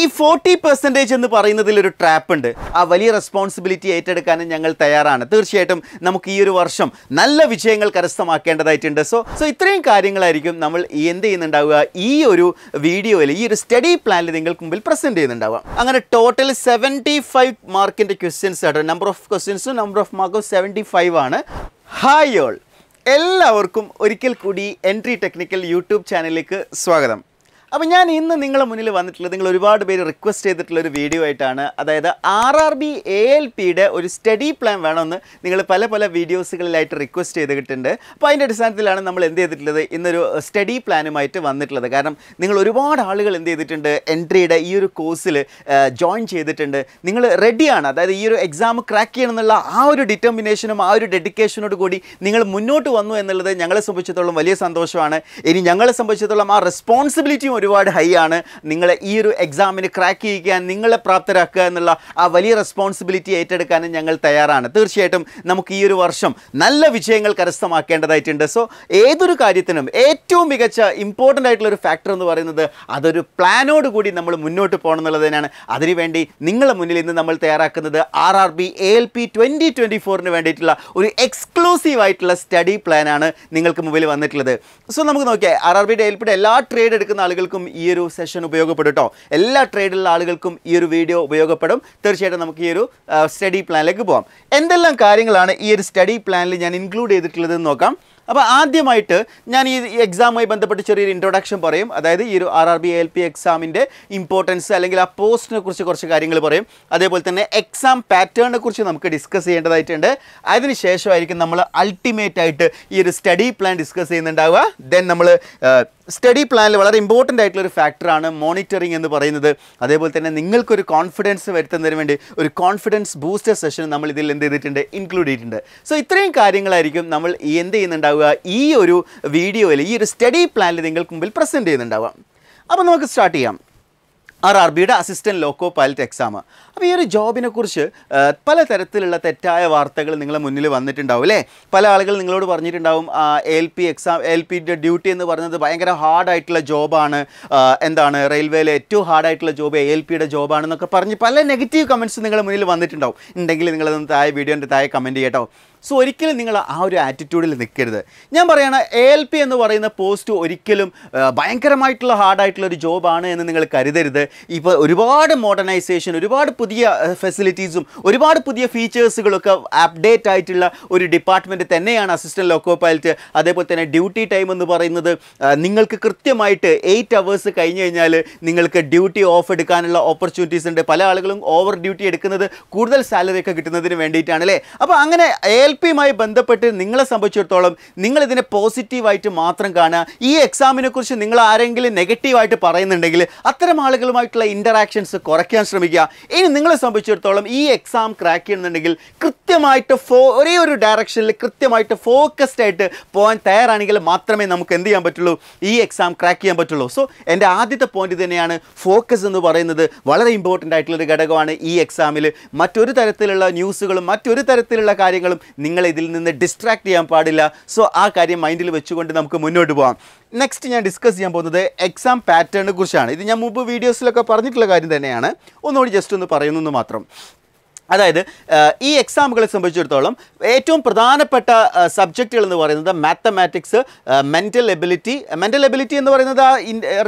ഈ forty percentage എന്ന് പറയുന്നതിൽ ഒരു ട്രാപ്പ് ഉണ്ട് ആ വലിയ റെസ്പോൺസിബിലിറ്റി ഏറ്റെടുക്കാനും ഞങ്ങൾ തയ്യാറാണ് തീർച്ചയായിട്ടും നമുക്ക് ഈ ഒരു വർഷം നല്ല വിജയങ്ങൾ കരസ്ഥമാക്കേണ്ടതായിട്ടുണ്ട് സോ സോ ഇത്രയും കാര്യങ്ങളായിരിക്കും നമ്മൾ എന്ത് ചെയ്യുന്നുണ്ടാവുക ഈ ഒരു വീഡിയോയിൽ ഈ ഒരു സ്റ്റഡി പ്ലാനിൽ നിങ്ങൾക്ക് മുമ്പിൽ പ്രസൻറ്റ് ചെയ്യുന്നുണ്ടാവുക അങ്ങനെ ടോട്ടൽ സെവൻറ്റി ഫൈവ് മാർക്കിൻ്റെ ക്വസ്റ്റ്യൻസ് കേട്ടോ നമ്പർ ഓഫ് ക്വസ്റ്റ്യൻസും നമ്പർ ഓഫ് മാർക്കും സെവൻറ്റി ഫൈവ് ആണ് ഹായ് ഓൾ എല്ലാവർക്കും ഒരിക്കൽ കൂടി എൻട്രി ടെക്നിക്കൽ യൂട്യൂബ് ചാനലിലേക്ക് സ്വാഗതം അപ്പോൾ ഞാൻ ഇന്ന് നിങ്ങളുടെ മുന്നിൽ വന്നിട്ടുള്ളത് നിങ്ങൾ ഒരുപാട് പേര് റിക്വസ്റ്റ് ചെയ്തിട്ടുള്ള ഒരു വീഡിയോ ആയിട്ടാണ് അതായത് R R B A L പിയുടെ ഒരു സ്റ്റഡി പ്ലാൻ വേണമെന്ന് നിങ്ങൾ പല പല വീഡിയോസുകളിലായിട്ട് റിക്വസ്റ്റ് ചെയ്തിട്ടുണ്ട് അപ്പോൾ അതിൻ്റെ അടിസ്ഥാനത്തിലാണ് നമ്മൾ എന്ത് ചെയ്തിട്ടുള്ളത് ഇന്നൊരു സ്റ്റഡി പ്ലാനുമായിട്ട് വന്നിട്ടുള്ളത് കാരണം നിങ്ങൾ ഒരുപാട് ആളുകൾ എന്ത് ചെയ്തിട്ടുണ്ട് എൻട്രിയുടെ ഈ ഒരു കോഴ്സിൽ ജോയിൻ ചെയ്തിട്ടുണ്ട് നിങ്ങൾ റെഡിയാണ് അതായത് ഈ ഒരു എക്സാം ക്രാക്ക് ചെയ്യണമെന്നുള്ള ആ ഒരു ഡിറ്റർമിനേഷനും ആ ഒരു ഡെഡിക്കേഷനോട് കൂടി നിങ്ങൾ മുന്നോട്ട് വന്നു എന്നുള്ളത് ഞങ്ങളെ സംബന്ധിച്ചിടത്തോളം വലിയ സന്തോഷമാണ് ഇനി ഞങ്ങളെ സംബന്ധിച്ചിടത്തോളം ആ റെസ്പോൺസിബിലിറ്റി ഒരുപാട് ഹൈ ആണ് നിങ്ങളെ ഈ ഒരു എക്സാമിന് ക്രാക്ക് ചെയ്യിക്കാൻ നിങ്ങളെ പ്രാപ്തരാക്കുക എന്നുള്ള ആ വലിയ റെസ്പോൺസിബിലിറ്റി ഏറ്റെടുക്കാനും ഞങ്ങൾ തയ്യാറാണ് തീർച്ചയായിട്ടും നമുക്ക് ഈ ഒരു വർഷം നല്ല വിജയങ്ങൾ കരസ്ഥമാക്കേണ്ടതായിട്ടുണ്ട് സോ ഏതൊരു കാര്യത്തിനും ഏറ്റവും മികച്ച ഇമ്പോർട്ടൻ്റ് ആയിട്ടുള്ള ഒരു ഫാക്ടർ എന്ന് പറയുന്നത് അതൊരു പ്ലാനോട് കൂടി നമ്മൾ മുന്നോട്ട് പോകണം എന്നുള്ളതിനാണ് അതിനുവേണ്ടി നിങ്ങളുടെ മുന്നിൽ ഇന്ന് നമ്മൾ തയ്യാറാക്കുന്നത് R R B A L P twenty twenty ഫോറിന് വേണ്ടിയിട്ടുള്ള ഒരു എക്സ്ക്ലൂസീവ് ആയിട്ടുള്ള സ്റ്റഡി പ്ലാനാണ് നിങ്ങൾക്ക് മുമ്പിൽ വന്നിട്ടുള്ളത് സോ നമുക്ക് നോക്കിയാൽ ആർ ആർ ബിയുടെ എൽ പിയുടെ എല്ലാ ട്രേഡ് എടുക്കുന്ന ആളുകൾ ആളുകൾക്കും ഈ ഒരു സെഷൻ ഉപയോഗപ്പെടും കേട്ടോ എല്ലാ ട്രേഡിലുള്ള ആളുകൾക്കും ഈ ഒരു വീഡിയോ ഉപയോഗപ്പെടും തീർച്ചയായിട്ടും നമുക്ക് ഈ ഒരു സ്റ്റഡി പ്ലാനിലേക്ക് പോകാം എന്തെല്ലാം കാര്യങ്ങളാണ് ഈ ഒരു സ്റ്റഡി പ്ലാനിൽ ഞാൻ ഇൻക്ലൂഡ് ചെയ്തിട്ടുള്ളതെന്ന് നോക്കാം അപ്പോൾ ആദ്യമായിട്ട് ഞാൻ ഈ എക്സാമുമായി ബന്ധപ്പെട്ട് ചെറിയൊരു ഇൻട്രൊഡക്ഷൻ പറയും അതായത് ഈ ഒരു ആർ ആർ ബി എൽ പി എക്സാമിൻ്റെ ഇമ്പോർട്ടൻസ് അല്ലെങ്കിൽ ആ പോസ്റ്റിനെ കുറിച്ച് കുറച്ച് കാര്യങ്ങൾ പറയും അതേപോലെ തന്നെ എക്സാം പാറ്റേണിനെ കുറിച്ച് നമുക്ക് ഡിസ്കസ് ചെയ്യേണ്ടതായിട്ടുണ്ട് അതിനുശേഷമായിരിക്കും നമ്മൾ അൾട്ടിമേറ്റ് ആയിട്ട് ഈ ഒരു സ്റ്റഡി പ്ലാൻ ഡിസ്കസ് ചെയ്യുന്നുണ്ടാവുക ദെൻ നമ്മൾ സ്റ്റഡി പ്ലാനിൽ വളരെ ഇമ്പോർട്ടൻ്റ് ആയിട്ടുള്ള ഒരു ഫാക്ടറാണ് മോണിറ്ററിംഗ് എന്ന് പറയുന്നത് അതേപോലെ തന്നെ നിങ്ങൾക്കൊരു കോൺഫിഡൻസ് വരുത്തുന്നതിന് വേണ്ടി ഒരു കോൺഫിഡൻസ് ബൂസ്റ്റർ സെഷൻ നമ്മൾ ഇതിൽ എന്ത് ചെയ്തിട്ടുണ്ട് ഇൻക്ലൂഡ് ചെയ്തിട്ടുണ്ട് സോ ഇത്രയും കാര്യങ്ങളായിരിക്കും നമ്മൾ എന്ത് ചെയ്യുന്നുണ്ടാവുക ഈ ഒരു വീഡിയോയിൽ ഈ ഒരു സ്റ്റഡി പ്ലാനിൽ നിങ്ങൾക്ക് മുമ്പിൽ പ്രസൻറ്റ് ചെയ്യുന്നുണ്ടാവുക അപ്പോൾ നമുക്ക് സ്റ്റാർട്ട് ചെയ്യാം ആർ ആർ ബിയുടെ അസിസ്റ്റൻറ്റ് ലോക്കോ പൈലറ്റ് എക്സാം അപ്പോൾ ഈ ഒരു ജോബിനെക്കുറിച്ച് പല തരത്തിലുള്ള തെറ്റായ വാർത്തകൾ നിങ്ങളെ മുന്നിൽ വന്നിട്ടുണ്ടാവും അല്ലേ പല ആളുകൾ നിങ്ങളോട് പറഞ്ഞിട്ടുണ്ടാവും എൽ പി എക്സാം എൽ പിൻ്റെ ഡ്യൂട്ടി എന്ന് പറയുന്നത് ഭയങ്കര ഹാർഡായിട്ടുള്ള ജോബാണ് എന്താണ് റെയിൽവേയിലെ ഏറ്റവും ഹാർഡായിട്ടുള്ള ജോബ് എൽ പിയുടെ ജോബാണെന്നൊക്കെ പറഞ്ഞ് പല നെഗറ്റീവ് കമൻസ് നിങ്ങളുടെ മുന്നിൽ വന്നിട്ടുണ്ടാവും ഉണ്ടെങ്കിൽ നിങ്ങളതൊന്ന് താഴെ വീഡിയോൻ്റെ താഴെ കമൻറ്റ് ചെയ്യട്ടോ സോ ഒരിക്കലും നിങ്ങൾ ആ ഒരു ആറ്റിറ്റ്യൂഡിൽ നിൽക്കരുത് ഞാൻ പറയുകയാണ് എ എൽ പി എന്ന് പറയുന്ന പോസ്റ്റ് ഒരിക്കലും ഭയങ്കരമായിട്ടുള്ള ഹാർഡായിട്ടുള്ള ഒരു ജോബാണ് എന്ന് നിങ്ങൾ കരുതരുത് ഇപ്പോൾ ഒരുപാട് മോഡേണൈസേഷൻ ഒരുപാട് പുതിയ ഫെസിലിറ്റീസും ഒരുപാട് പുതിയ ഫീച്ചേഴ്സുകളൊക്കെ അപ്ഡേറ്റ് ആയിട്ടുള്ള ഒരു ഡിപ്പാർട്ട്മെൻറ്റ് തന്നെയാണ് അസിസ്റ്റൻറ്റ് ലോക്കോ പൈലറ്റ് അതേപോലെ തന്നെ ഡ്യൂട്ടി ടൈം എന്ന് പറയുന്നത് നിങ്ങൾക്ക് കൃത്യമായിട്ട് എയ്റ്റ് അവേഴ്സ് കഴിഞ്ഞ് കഴിഞ്ഞാൽ നിങ്ങൾക്ക് ഡ്യൂട്ടി ഓഫ് എടുക്കാനുള്ള ഓപ്പർച്യൂണിറ്റീസ് ഉണ്ട് പല ആളുകളും ഓവർ ഡ്യൂട്ടി എടുക്കുന്നത് കൂടുതൽ സാലറി ഒക്കെ കിട്ടുന്നതിന് വേണ്ടിയിട്ടാണ് അല്ലേ അപ്പോൾ അങ്ങനെ എ എൽ പിയുമായി ബന്ധപ്പെട്ട് നിങ്ങളെ സംബന്ധിച്ചിടത്തോളം നിങ്ങളിതിനെ പോസിറ്റീവായിട്ട് മാത്രം കാണുക ഈ എക്സാമിനെ കുറിച്ച് നിങ്ങൾ ആരെങ്കിലും നെഗറ്റീവായിട്ട് പറയുന്നുണ്ടെങ്കിൽ അത്തരം ആളുകളുമായിട്ടുള്ള ഇൻറ്ററാക്ഷൻസ് കുറയ്ക്കാൻ ശ്രമിക്കുക ഇനി നിങ്ങളെ സംബന്ധിച്ചിടത്തോളം ഈ എക്സാം ക്രാക്ക് ചെയ്യുന്നുണ്ടെങ്കിൽ കൃത്യമായിട്ട് ഫോ ഒരേ ഒരു ഡയറക്ഷനിൽ കൃത്യമായിട്ട് ഫോക്കസ്ഡ് ആയിട്ട് പോകാൻ തയ്യാറാണെങ്കിൽ മാത്രമേ നമുക്ക് എന്ത് ചെയ്യാൻ പറ്റുള്ളൂ ഈ എക്സാം ക്രാക്ക് ചെയ്യാൻ പറ്റുള്ളൂ സോ എൻ്റെ ആദ്യത്തെ പോയിന്റ് തന്നെയാണ് ഫോക്കസ് എന്ന് പറയുന്നത് വളരെ ഇമ്പോർട്ടൻ്റ് ആയിട്ടുള്ളൊരു ഘടകമാണ് ഈ എക്സാമിൽ മറ്റൊരു തരത്തിലുള്ള ന്യൂസുകളും മറ്റൊരു തരത്തിലുള്ള കാര്യങ്ങളും നിങ്ങൾ ഇതിൽ നിന്ന് ഡിസ്ട്രാക്ട് ചെയ്യാൻ പാടില്ല സോ ആ കാര്യം മൈൻഡിൽ വെച്ചുകൊണ്ട് നമുക്ക് മുന്നോട്ട് പോകാം നെക്സ്റ്റ് ഞാൻ ഡിസ്കസ് ചെയ്യാൻ പോകുന്നത് എക്സാം പാറ്റേണിനെ കുറിച്ചാണ് ഇത് ഞാൻ മുമ്പ് വീഡിയോസിലൊക്കെ പറഞ്ഞിട്ടുള്ള കാര്യം തന്നെയാണ് ഒന്നുകൂടി ജസ്റ്റ് ഒന്ന് പറയുന്നു മാത്രം അതായത് ഈ എക്സാമുകളെ സംബന്ധിച്ചിടത്തോളം ഏറ്റവും പ്രധാനപ്പെട്ട സബ്ജക്റ്റുകൾ എന്ന് പറയുന്നത് mathematics mental ability mental ability എന്ന് പറയുന്നത്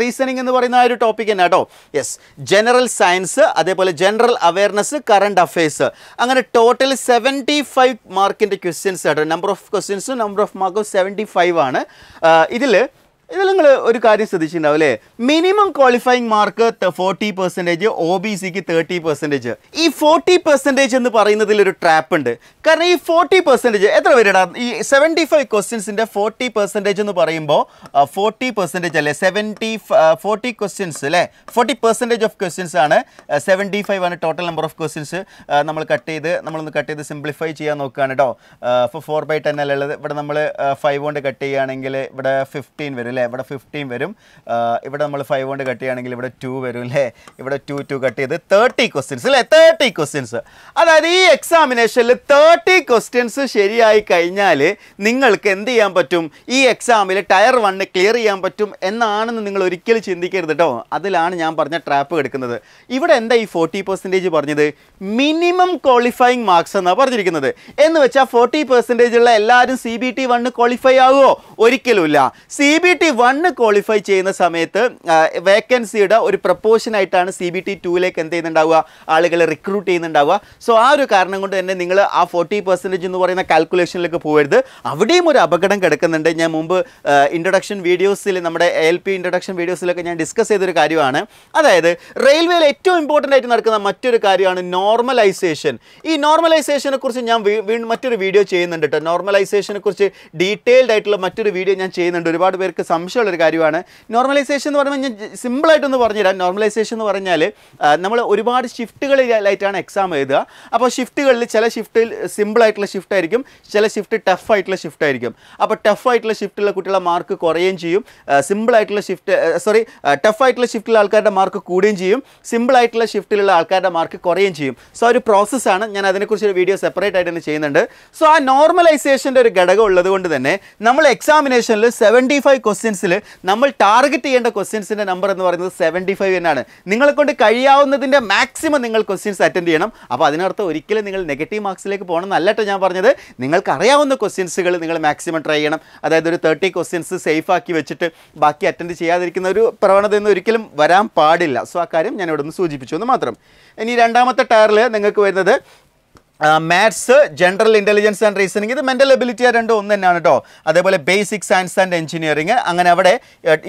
റീസണിങ് എന്ന് പറയുന്ന ആ ഒരു ടോപ്പിക് തന്നെ കേട്ടോ യെസ് ജനറൽ സയൻസ് അതേപോലെ ജനറൽ അവയർനെസ് കറണ്ട് അഫയേഴ്സ് അങ്ങനെ ടോട്ടൽ സെവൻറ്റി ഫൈവ് മാർക്കിൻ്റെ ക്വസ്റ്റ്യൻസ് കേട്ടോ നമ്പർ ഓഫ് ക്വസ്റ്റ്യൻസും നമ്പർ ഓഫ് മാർക്കും സെവൻറ്റി ഫൈവ് ആണ് ഇതിൽ ഇതിൽ നിങ്ങൾ ഒരു കാര്യം ശ്രദ്ധിച്ചിട്ടുണ്ടാവും അല്ലേ minimum qualifying mark forty percentage O B സിക്ക് തേർട്ടി പെർസെൻറ്റേജ് ഈ ഫോർട്ടി പെർസെൻറ്റേജ് എന്ന് പറയുന്നതിൽ ഒരു ട്രാപ്പ് ഉണ്ട് കാരണം ഈ ഫോർട്ടി പെർസെൻറ്റേജ് എത്ര പേരുടെ ഈ സെവൻറ്റി ഫൈവ് ക്വസ്റ്റ്യൻസിൻ്റെ ഫോർട്ടി പെർസെൻറ്റേജ് എന്ന് പറയുമ്പോൾ ഫോർട്ടി പെർസെൻറ്റേജ് അല്ലേ സെവൻറ്റി ഫോർട്ടി ക്വസ്റ്റ്യൻസ് അല്ലേ ഫോർട്ടി പെർസെൻറ്റേജ് ഓഫ് ക്വസ്റ്റ്യൻസ് ആണ് സെവൻറ്റി ഫൈവ് ആണ് ടോട്ടൽ നമ്പർ ഓഫ് ക്വസ്റ്റ്യൻസ് നമ്മൾ കട്ട് ചെയ്ത് നമ്മളൊന്ന് കട്ട് ചെയ്ത് സിംപ്ലിഫൈ ചെയ്യാൻ നോക്കുകയാണ് കേട്ടോ ഇപ്പോൾ ഫോർ ബൈ ടെൻ അല്ലേ ഉള്ളത് ഇവിടെ നമ്മൾ ഫൈവ് കൊണ്ട് കട്ട് ചെയ്യുകയാണെങ്കിൽ ഇവിടെ ഫിഫ്റ്റീൻ വരും അല്ലേ ഇവിടെ ഫിഫ്റ്റീൻ വരും ഇവിടെ നമ്മൾ ഫൈവ് കൊണ്ട് കട്ട് ചെയ്യുകയാണെങ്കിൽ ഇവിടെ ടു വരും അല്ലേ ഇവിടെ ടു ടു കട്ട് ചെയ്ത് തേർട്ടി ക്വസ്റ്റ്യൻസ് അല്ലേ തേർട്ടി ക്വസ്റ്റ്യൻസ് അതായത് ഈ എക്സാമിനേഷനിൽ തേർട്ടി ക്വസ്റ്റ്യൻസ് ശരിയായി കഴിഞ്ഞാൽ നിങ്ങൾക്ക് എന്ത് ചെയ്യാൻ പറ്റും ഈ എക്സാമിൽ ടയർ വണ്ണ് ക്ലിയർ ചെയ്യാൻ പറ്റും എന്നാണെന്ന് നിങ്ങൾ ഒരിക്കലും ചിന്തിക്കരുത് കേട്ടോ അതിലാണ് ഞാൻ പറഞ്ഞ ട്രാപ്പ് എടുക്കുന്നത് ഇവിടെ എന്താ ഈ ഫോർട്ടി പെർസെൻറ്റേജ് പറഞ്ഞത് മിനിമം ക്വാളിഫൈങ് മാർക്സ് എന്നാണ് പറഞ്ഞിരിക്കുന്നത് എന്ന് വെച്ചാൽ ഫോർട്ടി പെർസെൻറ്റേജ് ഉള്ള എല്ലാവരും C B T one qualify ആകുമോ ഒരിക്കലുമില്ല C B T T one qualify ചെയ്യുന്ന സമയത്ത് വേക്കൻസിയുടെ ഒരു പ്രപ്പോഷൻ ആയിട്ടാണ് സി ബി ടി ടൂവിലേക്ക് എന്ത് ചെയ്യുന്നുണ്ടാവുക ആളുകളെ റിക്രൂട്ട് ചെയ്യുന്നുണ്ടാവുക സോ ആ ഒരു കാരണം കൊണ്ട് തന്നെ നിങ്ങൾ ആ ഫോർട്ടി പെർസെൻറ്റേജ് എന്ന് പറയുന്ന കാൽക്കുലേഷനിലേക്ക് പോകരുത് അവിടെയും ഒരു അപകടം കിടക്കുന്നുണ്ട് ഞാൻ മുമ്പ് ഇൻട്രൊഡക്ഷൻ വീഡിയോസിൽ നമ്മുടെ എൽ പി ഇൻട്രൊഡക്ഷൻ വീഡിയോസിലൊക്കെ ഞാൻ ഡിസ്കസ് ചെയ്തൊരു കാര്യമാണ് അതായത് റെയിൽവേയിൽ ഏറ്റവും ഇമ്പോർട്ടൻ്റ് ആയിട്ട് നടക്കുന്ന മറ്റൊരു കാര്യമാണ് നോർമലൈസേഷൻ ഈ നോർമലൈസേഷനെ കുറിച്ച് ഞാൻ മറ്റൊരു വീഡിയോ ചെയ്യുന്നുണ്ട് കേട്ടോ നോർമലൈസേഷനെ കുറിച്ച് ഡീറ്റെയിൽഡ് ആയിട്ടുള്ള മറ്റൊരു വീഡിയോ ഞാൻ ചെയ്യുന്നുണ്ട് ഒരുപാട് പേർക്ക് സംശയമുള്ളൊരു കാര്യമാണ് നോർമലൈസേഷൻ എന്ന് പറഞ്ഞു ഞാൻ സിമ്പിളായിട്ടൊന്ന് പറഞ്ഞുതരാം നോർമലൈസേഷൻ എന്ന് പറഞ്ഞാൽ നമ്മൾ ഒരുപാട് ഷിഫ്റ്റുകളിലായിട്ടാണ് എക്സാം എഴുതുക അപ്പോൾ ഷിഫ്റ്റുകളിൽ ചില ഷിഫ്റ്റിൽ സിമ്പിളായിട്ടുള്ള ഷിഫ്റ്റ് ആയിരിക്കും ചില ഷിഫ്റ്റ് ടഫ് ആയിട്ടുള്ള ഷിഫ്റ്റ് ആയിരിക്കും അപ്പോൾ ടഫ് ആയിട്ടുള്ള ഷിഫ്റ്റുള്ള കുട്ടികളുടെ മാർക്ക് കുറയുകയും ചെയ്യും സിമ്പിളായിട്ടുള്ള ഷിഫ്റ്റ് സോറി ടഫ് ആയിട്ടുള്ള ഷിഫ്റ്റിലെ ആൾക്കാരുടെ മാർക്ക് കൂടുകയും ചെയ്യും സിമ്പിളായിട്ടുള്ള ഷിഫ്റ്റിലുള്ള ആൾക്കാരുടെ മാർക്ക് കുറയുകയും ചെയ്യും സോ ഒരു പ്രോസസ്സാണ് ഞാൻ അതിനെക്കുറിച്ച് ഒരു വീഡിയോ സെപ്പറേറ്റ് ആയിട്ട് തന്നെ ചെയ്യുന്നുണ്ട് സോ ആ നോർമലൈസേഷൻ്റെ ഒരു ഘടകം ഉള്ളത് കൊണ്ട് തന്നെ നമ്മൾ എക്സാമിനേഷനിൽ സെവൻറ്റി ഫൈവ് ക്വസ്റ്റ്യൻസിൽ നമ്മൾ ടാർഗറ്റ് ചെയ്യേണ്ട ക്വസ്റ്റ്യൻസിൻ്റെ നമ്പർ എന്ന് പറയുന്നത് സെവൻറ്റി ഫൈവ് തന്നെയാണ് നിങ്ങളെ കൊണ്ട് കഴിയാവുന്നതിൻ്റെ മാക്സിമം നിങ്ങൾ ക്വസ്റ്റ്യൻസ് അറ്റൻഡ് ചെയ്യണം അപ്പോൾ അതിനർത്ഥം ഒരിക്കലും നിങ്ങൾ നെഗറ്റീവ് മാർക്സിലേക്ക് പോകണം എന്നല്ലട്ടോ ഞാൻ പറഞ്ഞത് നിങ്ങൾക്ക് അറിയാവുന്ന ക്വസ്റ്റ്യൻസുകൾ നിങ്ങൾ മാക്സിമം ട്രൈ ചെയ്യണം അതായത് ഒരു തേർട്ടി ക്വസ്റ്റ്യൻസ് സേഫ് ആക്കി വെച്ചിട്ട് ബാക്കി അറ്റൻഡ് ചെയ്യാതിരിക്കുന്ന ഒരു പ്രവണത ഒന്നും ഒരിക്കലും വരാൻ പാടില്ല സോ ആ കാര്യം ഞാൻ ഇവിടെ നിന്ന് സൂചിപ്പിച്ചു എന്ന് മാത്രം ഇനി രണ്ടാമത്തെ ടയറിൽ നിങ്ങൾക്ക് വരുന്നത് maths general intelligence and reasoning ഇത് മെൻ്റൽ എബിലിറ്റി ആ രണ്ടും ഒന്ന് തന്നെയാണ് കേട്ടോ അതേപോലെ ബേസിക് സയൻസ് ആൻഡ് എഞ്ചിനീയറിങ് അങ്ങനെ അവിടെ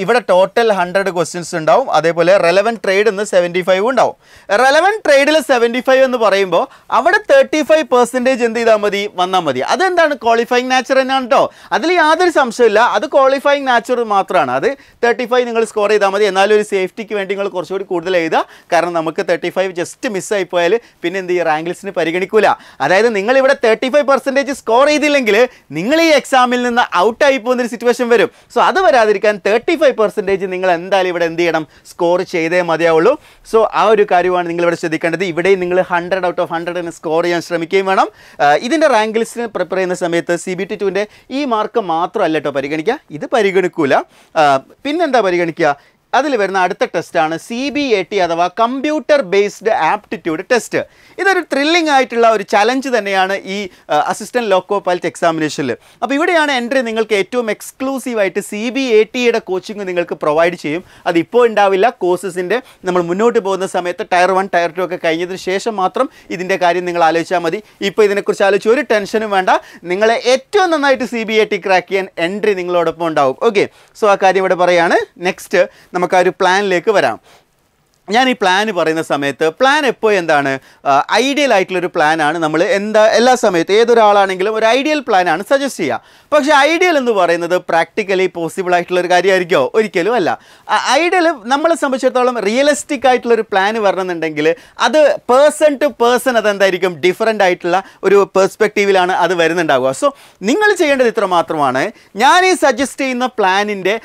ഇവിടെ ടോട്ടൽ ഹൺഡ്രഡ് ക്വസ്റ്റ്യൻസ് ഉണ്ടാവും അതേപോലെ റെലവൻ ട്രേഡ് എന്ന് സെവൻറ്റി ഫൈവ് ഉണ്ടാവും റെലവൻ ട്രേഡിൽ സെവൻറ്റി ഫൈവ് എന്ന് പറയുമ്പോൾ അവിടെ തേർട്ടി ഫൈവ് പെർസെൻറ്റേജ് എന്ത് ചെയ്താൽ മതി വന്നാൽ മതി അതെന്താണ് ക്വാളിഫൈങ് നാച്ചർ തന്നെയാണ് കേട്ടോ അതിൽ യാതൊരു സംശയമില്ല അത് ക്വാളിഫൈങ് നാച്ചർ മാത്രമാണ് അത് തേർട്ടി ഫൈവ് നിങ്ങൾ സ്കോർ ചെയ്താൽ മതി എന്നാലും ഒരു സേഫ്റ്റിക്ക് വേണ്ടി നിങ്ങൾ കുറച്ചുകൂടി കൂടുതൽ എഴുതുക കാരണം നമുക്ക് തേർട്ടി ഫൈവ് ജസ്റ്റ് മിസ്സായി പോയാൽ പിന്നെ എന്ത് ഈ റാങ്ക് ലിസ്റ്റിന് പരിഗണിക്കൂല അതായത് നിങ്ങൾ ഇവിടെ തേർട്ടി ഫൈവ് പെർസെൻറ്റേജ് സ്കോർ ചെയ്തില്ലെങ്കിൽ നിങ്ങൾ ഈ എക്സാമിൽ നിന്ന് ഔട്ടായി ഒരു സിറ്റുവേഷൻ വരും സോ അത് വരാതിരിക്കാൻ തേർട്ടി ഫൈവ് പെർസെൻറ്റേജ് നിങ്ങൾ എന്തായാലും ഇവിടെ എന്ത് ചെയ്യണം സ്കോർ ചെയ്തേ മതിയാവുള്ളൂ സോ ആ ഒരു കാര്യമാണ് നിങ്ങൾ ഇവിടെ ശ്രദ്ധിക്കേണ്ടത് ഇവിടെയും നിങ്ങൾ ഹൺഡ്രഡ് ഔട്ട് ഓഫ് ഹൺഡ്രഡിന് സ്കോർ ചെയ്യാൻ ശ്രമിക്കുകയും വേണം ഇതിൻ്റെ റാങ്ക് ലിസ്റ്റിന് പ്രിപ്പയർ ചെയ്യുന്ന സമയത്ത് സി ബി ടി ടുവിൻ്റെ ഈ മാർക്ക് മാത്രമല്ല കേട്ടോ പരിഗണിക്കുക ഇത് പരിഗണിക്കൂല പിന്നെന്താ പരിഗണിക്കുക അതിൽ വരുന്ന അടുത്ത ടെസ്റ്റാണ് സി ബി എ ടി അഥവാ കമ്പ്യൂട്ടർ ബേസ്ഡ് ആപ്റ്റിറ്റ്യൂഡ് ടെസ്റ്റ് ഇതൊരു ത്രില്ലിംഗ് ആയിട്ടുള്ള ഒരു ചലഞ്ച് തന്നെയാണ് ഈ അസിസ്റ്റൻറ്റ് ലോക്കോ പൈലറ്റ് എക്സാമിനേഷനിൽ അപ്പോൾ ഇവിടെയാണ് എൻട്രി നിങ്ങൾക്ക് ഏറ്റവും എക്സ്ക്ലൂസീവായിട്ട് സി ബി എ ടിയുടെ കോച്ചിങ് നിങ്ങൾക്ക് പ്രൊവൈഡ് ചെയ്യും അത് ഇപ്പോൾ ഉണ്ടാവില്ല കോഴ്സസിൻ്റെ നമ്മൾ മുന്നോട്ട് പോകുന്ന സമയത്ത് ടയർ വൺ ടയർ ടു ഒക്കെ കഴിഞ്ഞതിന് ശേഷം മാത്രം ഇതിൻ്റെ കാര്യം നിങ്ങൾ ആലോചിച്ചാൽ മതി ഇപ്പോൾ ഇതിനെക്കുറിച്ച് ആലോചിച്ച് ഒരു ടെൻഷനും വേണ്ട നിങ്ങളെ ഏറ്റവും നന്നായിട്ട് C B A T crack ചെയ്യാൻ എൻട്രി നിങ്ങളോടൊപ്പം ഉണ്ടാവും ഓക്കെ സോ ആ കാര്യം ഇവിടെ പറയുകയാണ് നെക്സ്റ്റ് നമുക്ക് ആ ഒരു പ്ലാനിലേക്ക് വരാം ഞാൻ ഈ പ്ലാൻ പറയുന്ന സമയത്ത് പ്ലാൻ എപ്പോൾ എന്താണ് ഐഡിയൽ ആയിട്ടുള്ളൊരു പ്ലാനാണ് നമ്മൾ എന്താ എല്ലാ സമയത്തും ഏതൊരാളാണെങ്കിലും ഒരു ഐഡിയൽ പ്ലാനാണ് സജസ്റ്റ് ചെയ്യുക പക്ഷേ ഐഡിയൽ എന്ന് പറയുന്നത് പ്രാക്ടിക്കലി പോസിബിൾ ആയിട്ടുള്ളൊരു കാര്യമായിരിക്കോ ഒരിക്കലും അല്ല ഐഡിയൽ നമ്മളെ സംബന്ധിച്ചിടത്തോളം റിയലിസ്റ്റിക് ആയിട്ടുള്ളൊരു പ്ലാൻ വരണമെന്നുണ്ടെങ്കിൽ അത് പേഴ്സൺ ടു പേഴ്സൺ അതെന്തായിരിക്കും ഡിഫറെൻ്റ് ആയിട്ടുള്ള ഒരു പെർസ്പെക്റ്റീവിലാണ് അത് വരുന്നുണ്ടാവുക സോ നിങ്ങൾ ചെയ്യേണ്ടത് ഇത്ര മാത്രമാണ് ഞാൻ ഈ സജസ്റ്റ് ചെയ്യുന്ന പ്ലാനിൻ്റെ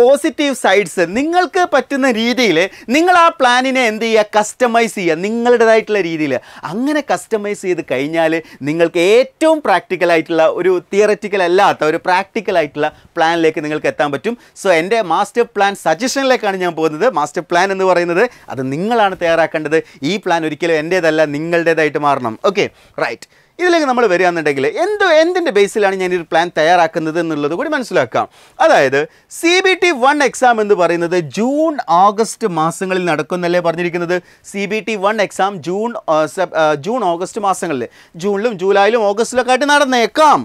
പോസിറ്റീവ് സൈഡ്സ് നിങ്ങൾക്ക് പറ്റുന്ന രീതിയിൽ നിങ്ങൾ ആ പ്ലാൻ പ്ലാനിനെ എന്ത് ചെയ്യുക കസ്റ്റമൈസ് ചെയ്യുക നിങ്ങളുടേതായിട്ടുള്ള രീതിയിൽ അങ്ങനെ കസ്റ്റമൈസ് ചെയ്ത് കഴിഞ്ഞാൽ നിങ്ങൾക്ക് ഏറ്റവും പ്രാക്ടിക്കലായിട്ടുള്ള ഒരു തിയററ്റിക്കൽ അല്ലാത്ത ഒരു പ്രാക്ടിക്കലായിട്ടുള്ള പ്ലാനിലേക്ക് നിങ്ങൾക്ക് എത്താൻ പറ്റും സോ എൻ്റെ മാസ്റ്റർ പ്ലാൻ സജഷനിലേക്കാണ് ഞാൻ പോകുന്നത് മാസ്റ്റർ പ്ലാൻ എന്ന് പറയുന്നത് അത് നിങ്ങളാണ് തയ്യാറാക്കേണ്ടത് ഈ പ്ലാൻ ഒരിക്കലും എൻ്റേതല്ല നിങ്ങളുടേതായിട്ട് മാറണം ഓക്കെ റൈറ്റ് ഇതിലേക്ക് നമ്മൾ വരികയാണെന്നുണ്ടെങ്കിൽ എന്ത് എന്തിൻ്റെ ബേസിലാണ് ഞാൻ ഒരു പ്ലാൻ തയ്യാറാക്കുന്നത് എന്നുള്ളത് കൂടി മനസ്സിലാക്കാം അതായത് C B T one exam എന്ന് പറയുന്നത് ജൂൺ ഓഗസ്റ്റ് മാസങ്ങളിൽ നടക്കുന്നല്ലേ പറഞ്ഞിരിക്കുന്നത് C B T one exam June June August മാസങ്ങളിൽ ജൂണിലും ജൂലൈയിലും ഓഗസ്റ്റിലൊക്കെ ആയിട്ട് നടന്നേക്കാം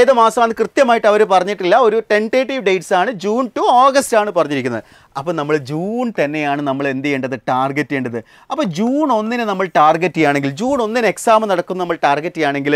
ഏത് മാസമാണ് കൃത്യമായിട്ട് അവർ പറഞ്ഞിട്ടില്ല ഒരു ടെൻറ്റേറ്റീവ് ഡേറ്റ്സ് ആണ് ജൂൺ ടു ഓഗസ്റ്റ് ആണ് പറഞ്ഞിരിക്കുന്നത് അപ്പോൾ നമ്മൾ ജൂൺ തന്നെയാണ് നമ്മൾ എന്ത് ചെയ്യേണ്ടത് ടാർഗറ്റ് ചെയ്യേണ്ടത് അപ്പോൾ ജൂൺ ഒന്നിന് നമ്മൾ ടാർഗറ്റ് ചെയ്യുകയാണെങ്കിൽ ജൂൺ ഒന്നിന് എക്സാം നടക്കുന്ന നമ്മൾ ടാർഗറ്റ് ചെയ്യുകയാണെങ്കിൽ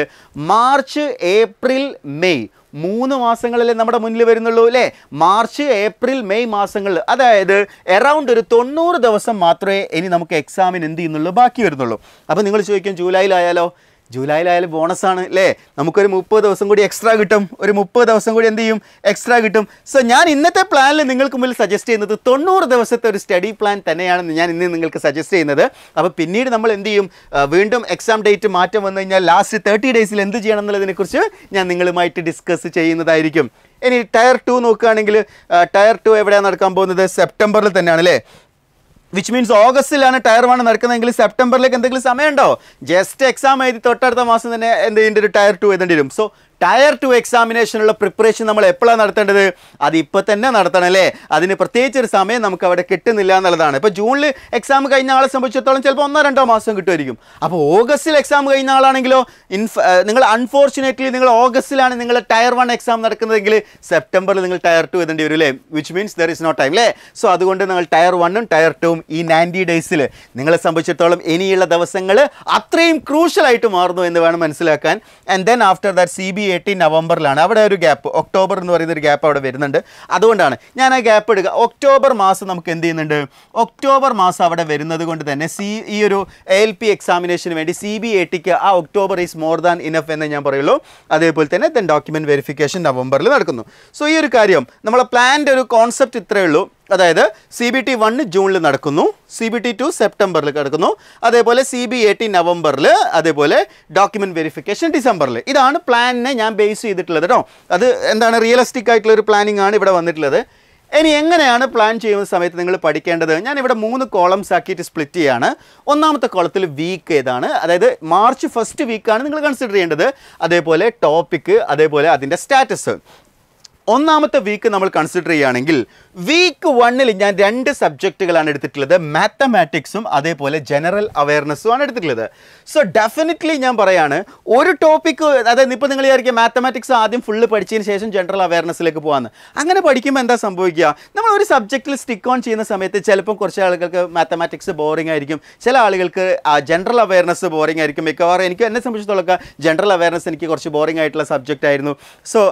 മാർച്ച് ഏപ്രിൽ മെയ് മൂന്ന് മാസങ്ങളിലെ നമ്മുടെ മുന്നിൽ വരുന്നുള്ളൂ അല്ലേ മാർച്ച് ഏപ്രിൽ മെയ് മാസങ്ങൾ അതായത് എറൗണ്ട് ഒരു തൊണ്ണൂറ് ദിവസം മാത്രമേ ഇനി നമുക്ക് എക്സാമിന് എന്ത് ചെയ്യുന്നുള്ളൂ ബാക്കി വരുന്നുള്ളൂ അപ്പോൾ നിങ്ങൾ ചോദിക്കും ജൂലൈയിലായാലോ ജൂലൈയിലായാലും ബോണസാണ് അല്ലേ നമുക്കൊരു മുപ്പത് ദിവസം കൂടി എക്സ്ട്രാ കിട്ടും ഒരു മുപ്പത് ദിവസം കൂടി എന്ത് ചെയ്യും എക്സ്ട്രാ കിട്ടും സോ ഞാൻ ഇന്നത്തെ പ്ലാനിൽ നിങ്ങൾക്ക് മുന്നിൽ സജസ്റ്റ് ചെയ്യുന്നത് തൊണ്ണൂറ് ദിവസത്തെ ഒരു സ്റ്റഡി പ്ലാൻ തന്നെയാണ് ഞാൻ ഇന്ന് നിങ്ങൾക്ക് സജസ്റ്റ് ചെയ്യുന്നത് അപ്പോൾ പിന്നീട് നമ്മൾ എന്ത് ചെയ്യും വീണ്ടും എക്സാം ഡേറ്റ് മാറ്റം വന്നു കഴിഞ്ഞാൽ ലാസ്റ്റ് തേർട്ടി ഡേയ്സിൽ എന്ത് ചെയ്യണം എന്നുള്ളതിനെക്കുറിച്ച് ഞാൻ നിങ്ങളുമായിട്ട് ഡിസ്കസ് ചെയ്യുന്നതായിരിക്കും ഇനി ടയർ ടു നോക്കുകയാണെങ്കിൽ ടയർ ടു എവിടെയാണ് നടക്കാൻ പോകുന്നത് സെപ്റ്റംബറിൽ തന്നെയാണ് അല്ലേ വിച്ച് മീൻസ് ഓഗസ്റ്റിലാണ് ടയർ വൺ നടക്കുന്നതെങ്കിൽ സെപ്റ്റംബറിലേക്ക് എന്തെങ്കിലും സമയമുണ്ടോ ജസ്റ്റ് എക്സാം എഴുതി തൊട്ടടുത്ത മാസം തന്നെ എന്ത് എന്തെങ്കിലും ഒരു ടയർ ടു എഴുതേണ്ടി വരും സോ ടയർ ടു എക്സാമിനേഷനുള്ള പ്രിപ്പറേഷൻ നമ്മൾ എപ്പോഴാണ് നടത്തേണ്ടത് അത് ഇപ്പോൾ തന്നെ നടത്തണം അല്ലേ അതിന് പ്രത്യേകിച്ച് ഒരു സമയം നമുക്ക് അവിടെ കിട്ടുന്നില്ല എന്നുള്ളതാണ് ഇപ്പോൾ ജൂണിൽ എക്സാം കഴിഞ്ഞ ആളെ സംബന്ധിച്ചിടത്തോളം ചിലപ്പോൾ ഒന്നോ രണ്ടോ മാസം കിട്ടുമായിരിക്കും അപ്പോൾ ഓഗസ്റ്റിൽ എക്സാം കഴിഞ്ഞ ആളാണെങ്കിലോ ഇൻഫ നിങ്ങൾ അൺഫോർച്ചുനേറ്റ്ലി നിങ്ങൾ ഓഗസ്റ്റിലാണ് നിങ്ങൾ ടയർ വൺ എക്സാം നടക്കുന്നതെങ്കിൽ സെപ്റ്റംബറിൽ നിങ്ങൾ ടയർ ടു എഴുതേണ്ടി വരും അല്ലേ which means there is not time അല്ലേ സോ അതുകൊണ്ട് നിങ്ങൾ ടയർ വണ്ണും ടയർ ടൂവും ഈ നയൻറ്റി ഡേയ്സിൽ നിങ്ങളെ സംബന്ധിച്ചിടത്തോളം ഇനിയുള്ള ദിവസങ്ങൾ അത്രയും ക്രൂഷ്യലായിട്ട് മാറുന്നു എന്ന് വേണം മനസ്സിലാക്കാൻ and then after that C B eighteen നവംബറിലാണ് അവിടെ ഒരു ഗ്യാപ്പ് ഒക്ടോബർ എന്ന് പറയുന്ന ഒരു ഗ്യാപ്പ് അവിടെ വരുന്നുണ്ട് അതുകൊണ്ടാണ് ഞാൻ ആ ഗ്യാപ്പ് എടുക്കുക ഒക്ടോബർ മാസം നമുക്ക് എന്ത് ചെയ്യുന്നുണ്ട് ഒക്ടോബർ മാസം അവിടെ വരുന്നത് കൊണ്ട് തന്നെ സി ഈ ഒരു എൽ പി എക്സാമിനേഷന് വേണ്ടി സി ബി എ ടിക്ക് ആ October is more than enough എന്ന് ഞാൻ പറയുള്ളൂ അതേപോലെ തന്നെ ദെൻ ഡോക്യുമെൻറ്റ് വെരിഫിക്കേഷൻ നവംബറിൽ നടക്കുന്നു സോ ഈ ഒരു കാര്യം നമ്മളെ പ്ലാൻ്റെ ഒരു കോൺസെപ്റ്റ് ഇത്രയേ ഉള്ളൂ അതായത് സി ബി ടി വണ് ജൂണിൽ നടക്കുന്നു സി ബി ടി ടു സെപ്റ്റംബറിൽ നടക്കുന്നു അതേപോലെ സി ബി എ ടി നവംബറിൽ അതേപോലെ ഡോക്യുമെൻറ്റ് വെരിഫിക്കേഷൻ ഡിസംബറിൽ ഇതാണ് പ്ലാനിനെ ഞാൻ ബേസ് ചെയ്തിട്ടുള്ളത് കേട്ടോ അത് എന്താണ് റിയലിസ്റ്റിക് ആയിട്ടുള്ള ഒരു പ്ലാനിങ് ആണ് ഇവിടെ വന്നിട്ടുള്ളത് ഇനി എങ്ങനെയാണ് പ്ലാൻ ചെയ്യുന്ന സമയത്ത് നിങ്ങൾ പഠിക്കേണ്ടത് ഞാൻ ഇവിടെ മൂന്ന് കോളംസ് ആക്കിയിട്ട് സ്പ്ലിറ്റ് ചെയ്യാണ് ഒന്നാമത്തെ കോളത്തിൽ വീക്ക് ഏതാണ് അതായത് മാർച്ച് ഫസ്റ്റ് വീക്കാണ് നിങ്ങൾ കൺസിഡർ ചെയ്യേണ്ടത് അതേപോലെ ടോപ്പിക്ക് അതേപോലെ അതിൻ്റെ സ്റ്റാറ്റസ് ഒന്നാമത്തെ വീക്ക് നമ്മൾ കൺസിഡർ ചെയ്യുകയാണെങ്കിൽ വീക്ക് വണ്ണിൽ ഞാൻ രണ്ട് സബ്ജക്റ്റുകളാണ് എടുത്തിട്ടുള്ളത് മാത്തമാറ്റിക്സും അതേപോലെ ജനറൽ അവയർനെസ്സും ആണ് എടുത്തിട്ടുള്ളത് സോ ഡെഫിനറ്റ്ലി ഞാൻ പറയാണ് ഒരു ടോപ്പിക്ക് അതായത് ഇപ്പോൾ നിങ്ങൾ വിചാരിക്കുക മാത്തമാറ്റിക്സ് ആദ്യം ഫുള്ള് പഠിച്ചതിന് ശേഷം ജനറൽ അവയർനെസ്സിലേക്ക് പോകാമെന്ന് അങ്ങനെ പഠിക്കുമ്പോൾ എന്താ സംഭവിക്കുക നമ്മൾ ഒരു സബ്ജക്റ്റിൽ സ്റ്റിക്ക് ഓൺ ചെയ്യുന്ന സമയത്ത് ചിലപ്പോൾ കുറച്ച് ആളുകൾക്ക് മാത്തമാറ്റിക്സ് ബോറിംഗ് ആയിരിക്കും ചില ആളുകൾക്ക് ജനറൽ അവയർനെസ് ബോറിംഗ് ആയിരിക്കും മിക്കവാറും എനിക്ക് എന്നെ സംബന്ധിച്ചിടത്തോളം ജനറൽ അവയർനെസ് എനിക്ക് കുറച്ച് ബോറിംഗ് ആയിട്ടുള്ള സബ്ജക്റ്റ് ആയിരുന്നു സോ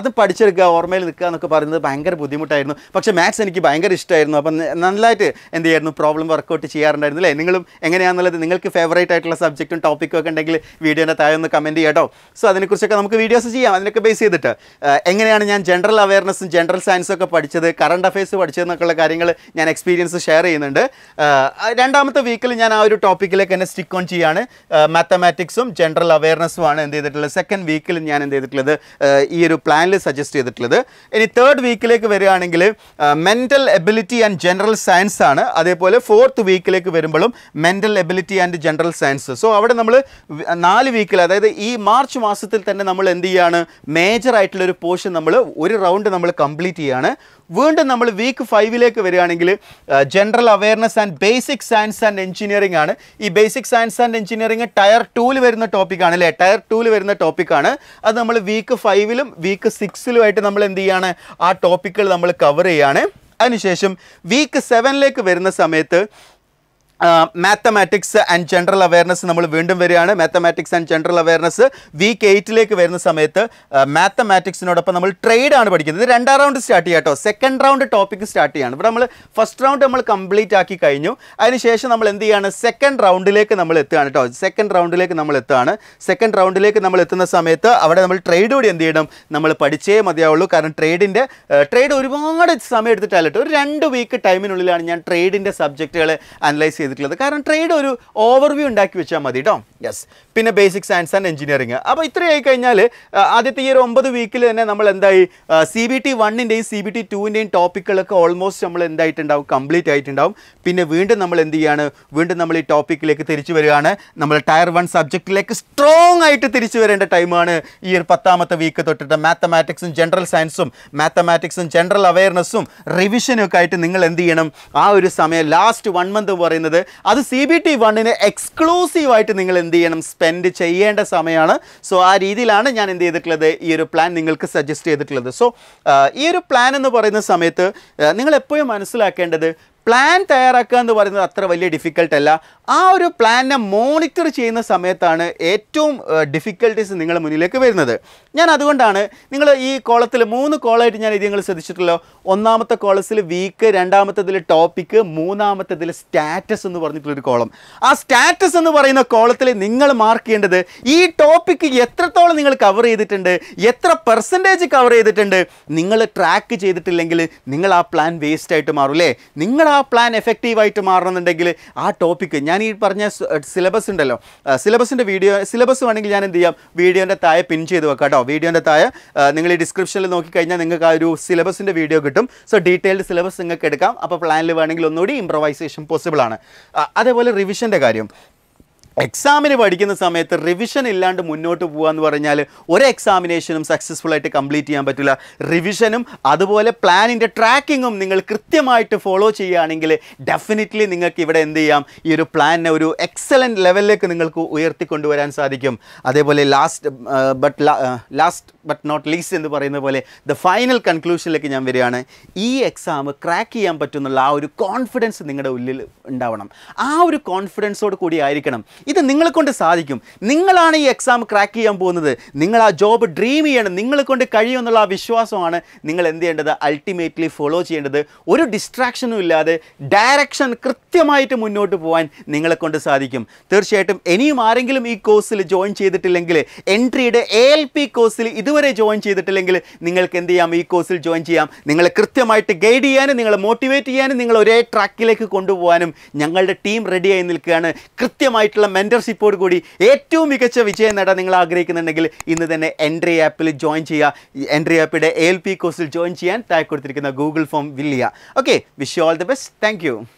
അത് പഠിച്ചെടുക്കുക പുറമേൽ നിൽക്കുക എന്നൊക്കെ പറയുന്നത് ഭയങ്കര ബുദ്ധിമുട്ടായിരുന്നു പക്ഷേ മാത്സ് എനിക്ക് ഭയങ്കര ഇഷ്ടമായിരുന്നു അപ്പം നന്നായിട്ട് എന്ത് ചെയ്യായിരുന്നു പ്രോബ്ലം വർക്കൗട്ട് ചെയ്യാറുണ്ടായിരുന്നു അല്ലേ നിങ്ങളും എങ്ങനെയാണെന്നുള്ളത് നിങ്ങൾക്ക് ഫേവറേറ്റ് ആയിട്ടുള്ള സബ്ജക്റ്റും ടോപ്പിക്കും ഒക്കെ ഉണ്ടെങ്കിൽ വീഡിയോൻ്റെ താഴെ ഒന്ന് കമൻറ്റ് ചെയ്യാട്ടോ സോ അതിനെക്കുറിച്ചൊക്കെ നമുക്ക് വീഡിയോസ് ചെയ്യാം അതിനൊക്കെ ബേസ് ചെയ്തിട്ട് എങ്ങനെയാണ് ഞാൻ ജനറൽ അവയർനെസ്സും ജനറൽ സയൻസും ഒക്കെ പഠിച്ചത് കറണ്ട് അഫയേഴ്സ് പഠിച്ചതെന്നൊക്കെയുള്ള കാര്യങ്ങൾ ഞാൻ എക്സ്പീരിയൻസ് ഷെയർ ചെയ്യുന്നുണ്ട് രണ്ടാമത്തെ വീക്കിൽ ഞാൻ ആ ഒരു ടോപ്പിക്കിലേക്ക് തന്നെ സ്റ്റിക്ക് ഓൺ ചെയ്യാണ് മാത്തമാറ്റിക്സും ജനറൽ അവയർനെസ്സും ആണ് എന്ത് ചെയ്തിട്ടുള്ളത് സെക്കൻഡ് വീക്കിൽ ഞാൻ എന്ത് ചെയ്തിട്ടുള്ളത് ഈ ഒരു പ്ലാനിൽ സജസ്റ്റ് ചെയ്തിട്ടുള്ളത് പറയുന്നത് ഇനി തേർഡ് വീക്കിലേക്ക് വരികയാണെങ്കിൽ mental ability and general science ആണ് അതേപോലെ ഫോർത്ത് വീക്കിലേക്ക് വരുമ്പോഴും mental ability and general science so അവിടെ നമ്മൾ നാല് വീക്കിൽ അതായത് ഈ മാർച്ച് മാസത്തിൽ തന്നെ നമ്മൾ എന്ത് ചെയ്യുകയാണ് മേജർ ആയിട്ടുള്ളൊരു പോർഷൻ നമ്മൾ ഒരു റൗണ്ട് നമ്മൾ കംപ്ലീറ്റ് ചെയ്യുകയാണ് വീണ്ടും നമ്മൾ വീക്ക് ഫൈവിലേക്ക് വരികയാണെങ്കിൽ general awareness and basic science and engineering ആണ് ഈ basic science and engineering tier ടൂവിൽ വരുന്ന ടോപ്പിക്കാണ് അല്ലേ ടയർ ടൂവിൽ വരുന്ന ടോപ്പിക്കാണ് അത് നമ്മൾ വീക്ക് ഫൈവിലും വീക്ക് സിക്സിലുമായിട്ട് നമ്മൾ എന്ത് ചെയ്യുകയാണ് ആ ടോപ്പിക്കുകൾ നമ്മൾ കവർ ചെയ്യുകയാണ് അതിനുശേഷം വീക്ക് സെവനിലേക്ക് വരുന്ന സമയത്ത് മാത്തമാറ്റിക്സ് ആൻഡ് ജനറൽ അവയർനെസ് നമ്മൾ വീണ്ടും വരികയാണ് mathematics and general awareness week എയ്റ്റിലേക്ക് വരുന്ന സമയത്ത് മാത്തമാറ്റിക്സിനോടൊപ്പം നമ്മൾ ട്രേഡ് ആണ് പഠിക്കുന്നത് ഇത് രണ്ടാം റൗണ്ട് സ്റ്റാർട്ട് ചെയ്യാം കേട്ടോ സെക്കൻഡ് റൗണ്ട് ടോപ്പിക് സ്റ്റാർട്ട് ചെയ്യാണ് ഇവിടെ നമ്മൾ ഫസ്റ്റ് റൗണ്ട് നമ്മൾ കംപ്ലീറ്റ് ആക്കി കഴിഞ്ഞു അതിനുശേഷം നമ്മൾ എന്ത് ചെയ്യാണ് സെക്കൻഡ് റൗണ്ടിലേക്ക് നമ്മൾ എത്തുകയാണ് കേട്ടോ സെക്കൻഡ് റൗണ്ടിലേക്ക് നമ്മൾ എത്തുകയാണ് സെക്കൻഡ് റൗണ്ടിലേക്ക് നമ്മൾ എത്തുന്ന സമയത്ത് അവിടെ നമ്മൾ ട്രേഡ് കൂടി എന്ത് ചെയ്യണം നമ്മൾ പഠിച്ചേ മതിയാവുള്ളൂ കാരണം ട്രേഡിൻ്റെ ട്രേഡ് ഒരുപാട് സമയം എടുത്തിട്ടല്ലോ ഒരു രണ്ട് വീക്ക് ടൈമിനുള്ളിലാണ് ഞാൻ ട്രേഡിൻ്റെ സബ്ജക്റ്റുകൾ അനലൈസ് ചെയ്തിട്ടുള്ളത് കാരണം ട്രേഡ് ഒരു ഓവർവ്യൂ ഉണ്ടാക്കി വെച്ചാൽ മതി കേട്ടോ യെസ് പിന്നെ ബേസിക് സയൻസ് ആൻഡ് എഞ്ചിനീയറിംഗ് അപ്പോൾ ഇത്രയായി കഴിഞ്ഞാൽ ആദ്യത്തെ ഈ ഒരു ഒമ്പത് വീക്കിൽ തന്നെ നമ്മൾ എന്തായി സി ബി ടി വണ്ണിൻ്റെയും സി ബി ടി ടുവിൻ്റെയും ടോപ്പിക്കുകളൊക്കെ ഓൾമോസ്റ്റ് നമ്മൾ എന്തായിട്ടുണ്ടാവും കംപ്ലീറ്റ് ആയിട്ടുണ്ടാവും പിന്നെ വീണ്ടും നമ്മൾ എന്ത് ചെയ്യാണ് വീണ്ടും നമ്മൾ ഈ ടോപ്പിക്കിലേക്ക് തിരിച്ചു വരികയാണ് നമ്മൾ ടയർ വൺ സബ്ജക്റ്റിലേക്ക് സ്ട്രോങ് ആയിട്ട് തിരിച്ചു വരേണ്ട ടൈമാണ് ഈ ഒരു പത്താമത്തെ വീക്ക് തൊട്ടിട്ട് മാത്തമാറ്റിക്സും ജനറൽ സയൻസും മാത്തമാറ്റിക്സും ജനറൽ അവയർനെസ്സും റിവിഷനും ഒക്കെ ആയിട്ട് നിങ്ങൾ എന്ത് ചെയ്യണം ആ ഒരു സമയം ലാസ്റ്റ് വൺ മന്ത് പറയുന്നത് അത് സി ബി ടി വണ്ണിന് എക്സ്ക്ലൂസീവായിട്ട് നിങ്ങൾ എന്ത് എന്ത് ചെയ്യണം സ്പെൻഡ് ചെയ്യേണ്ട സമയമാണ് സോ ആ രീതിയിലാണ് ഞാൻ എന്ത് ചെയ്തിട്ടുള്ളത് ഈ ഒരു പ്ലാൻ നിങ്ങൾക്ക് സജസ്റ്റ് ചെയ്തിട്ടുള്ളത് സോ ഈ ഒരു പ്ലാൻ എന്ന് പറയുന്ന സമയത്ത് നിങ്ങൾ എപ്പോഴും മനസ്സിലാക്കേണ്ടത് പ്ലാൻ തയ്യാറാക്കുക എന്ന് പറയുന്നത് അത്ര വലിയ ഡിഫിക്കൽട്ട് അല്ല ആ ഒരു പ്ലാനിനെ മോണിറ്റർ ചെയ്യുന്ന സമയത്താണ് ഏറ്റവും ഡിഫിക്കൽട്ടീസ് നിങ്ങളുടെ മുന്നിലേക്ക് വരുന്നത് ഞാൻ അതുകൊണ്ടാണ് നിങ്ങൾ ഈ കോളത്തിൽ മൂന്ന് കോളായിട്ട് ഞാൻ ഇത് നിങ്ങൾ ശ്രദ്ധിച്ചിട്ടല്ലോ ഒന്നാമത്തെ കോളസിൽ വീക്ക് രണ്ടാമത്തതിൽ ടോപ്പിക്ക് മൂന്നാമത്തതിൽ സ്റ്റാറ്റസ് എന്ന് പറഞ്ഞിട്ടുള്ളൊരു കോളം ആ സ്റ്റാറ്റസ് എന്ന് പറയുന്ന കോളത്തിൽ നിങ്ങൾ മാർക്ക് ചെയ്യേണ്ടത് ഈ ടോപ്പിക്ക് എത്രത്തോളം നിങ്ങൾ കവർ ചെയ്തിട്ടുണ്ട് എത്ര പെർസെൻറ്റേജ് കവർ ചെയ്തിട്ടുണ്ട് നിങ്ങൾ ട്രാക്ക് ചെയ്തിട്ടില്ലെങ്കിൽ നിങ്ങൾ ആ പ്ലാൻ വേസ്റ്റ് ആയിട്ട് മാറും അല്ലേ നിങ്ങൾ ആ ആ പ്ലാൻ എഫക്റ്റീവായിട്ട് മാറണമെന്നുണ്ടെങ്കിൽ ആ ടോപ്പിക്ക് ഞാൻ ഈ പറഞ്ഞ സിലബസ് ഉണ്ടല്ലോ സിലബസിൻ്റെ വീഡിയോ സിലബസ് വേണമെങ്കിൽ ഞാൻ എന്ത് ചെയ്യാം വീഡിയോൻ്റെ താഴെ പിൻ ചെയ്ത് വെക്കാം കേട്ടോ വീഡിയോൻ്റെ താഴെ നിങ്ങൾ ഈ ഡിസ്ക്രിപ്ഷനിൽ നോക്കിക്കഴിഞ്ഞാൽ നിങ്ങൾക്ക് ആ ഒരു സിലബസിൻ്റെ വീഡിയോ കിട്ടും സോ ഡീറ്റെയിൽഡ് സിലബസ് നിങ്ങൾക്ക് എടുക്കാം അപ്പോൾ പ്ലാനിൽ വേണമെങ്കിൽ ഒന്നുകൂടി ഇമ്പ്രവൈസേഷൻ പോസിബിളാണ് അതേപോലെ റിവിഷൻ്റെ കാര്യം എക്സാമിന് പഠിക്കുന്ന സമയത്ത് റിവിഷൻ ഇല്ലാണ്ട് മുന്നോട്ട് എന്ന് പറഞ്ഞാൽ ഒരു എക്സാമിനേഷനും സക്സസ്ഫുൾ ആയിട്ട് കംപ്ലീറ്റ് ചെയ്യാൻ പറ്റില്ല റിവിഷനും അതുപോലെ പ്ലാനിൻ്റെ ട്രാക്കിങ്ങും നിങ്ങൾ കൃത്യമായിട്ട് ഫോളോ ചെയ്യുകയാണെങ്കിൽ ഡെഫിനറ്റ്ലി നിങ്ങൾക്ക് ഇവിടെ എന്ത് ചെയ്യാം ഈ ഒരു പ്ലാനിനെ ഒരു എക്സലൻറ്റ് ലെവലിലേക്ക് നിങ്ങൾക്ക് ഉയർത്തിക്കൊണ്ടുവരാൻ സാധിക്കും അതേപോലെ last but last but not least എന്ന് പറയുന്ന പോലെ ദ ഫൈനൽ കൺക്ലൂഷനിലേക്ക് ഞാൻ വരികയാണ് ഈ എക്സാം ക്രാക്ക് ചെയ്യാൻ പറ്റുമെന്നുള്ള ആ ഒരു കോൺഫിഡൻസ് നിങ്ങളുടെ ഉള്ളിൽ ഉണ്ടാവണം ആ ഒരു കോൺഫിഡൻസോട് കൂടി ആയിരിക്കണം ഇത് നിങ്ങളെ കൊണ്ട് സാധിക്കും നിങ്ങളാണ് ഈ എക്സാം ക്രാക്ക് ചെയ്യാൻ പോകുന്നത് നിങ്ങൾ ആ ജോബ് ഡ്രീം ചെയ്യണം നിങ്ങളെ കൊണ്ട് കഴിയുമെന്നുള്ള ആ വിശ്വാസമാണ് നിങ്ങൾ എന്ത് ചെയ്യേണ്ടത് അൾട്ടിമേറ്റ്ലി ഫോളോ ചെയ്യേണ്ടത് ഒരു ഡിസ്ട്രാക്ഷനും ഇല്ലാതെ ഡയറക്ഷൻ കൃത്യമായിട്ട് മുന്നോട്ട് പോകാൻ നിങ്ങളെ കൊണ്ട് സാധിക്കും തീർച്ചയായിട്ടും ഇനിയും ആരെങ്കിലും ഈ കോഴ്സിൽ ജോയിൻ ചെയ്തിട്ടില്ലെങ്കിൽ എൻട്രിയുടെ എ എൽ പി കോഴ്സിൽ ഇതുവരെ ജോയിൻ ചെയ്തിട്ടില്ലെങ്കിൽ നിങ്ങൾക്ക് എന്ത് ചെയ്യാം ഈ കോഴ്സിൽ ജോയിൻ ചെയ്യാം നിങ്ങളെ കൃത്യമായിട്ട് ഗൈഡ് ചെയ്യാനും നിങ്ങളെ മോട്ടിവേറ്റ് ചെയ്യാനും നിങ്ങൾ ഒരേ ട്രാക്കിലേക്ക് കൊണ്ടുപോകാനും ഞങ്ങളുടെ ടീം റെഡിയായി നിൽക്കുകയാണ് കൃത്യമായിട്ടുള്ള മെൻറ്റർഷിപ്പോട് കൂടി ഏറ്റവും മികച്ച വിജയം നേടാൻ നിങ്ങൾ ആഗ്രഹിക്കുന്നുണ്ടെങ്കിൽ ഇന്ന് തന്നെ എൻട്രി ആപ്പിൽ ജോയിൻ ചെയ്യുക എൻട്രി ആപ്പിൻ്റെ എൽ പി കോഴ്സിൽ ജോയിൻ ചെയ്യാൻ താഴെ കൊടുത്തിരിക്കുന്ന ഗൂഗിൾ ഫോം വില്ലിയ okay wish you all the best thank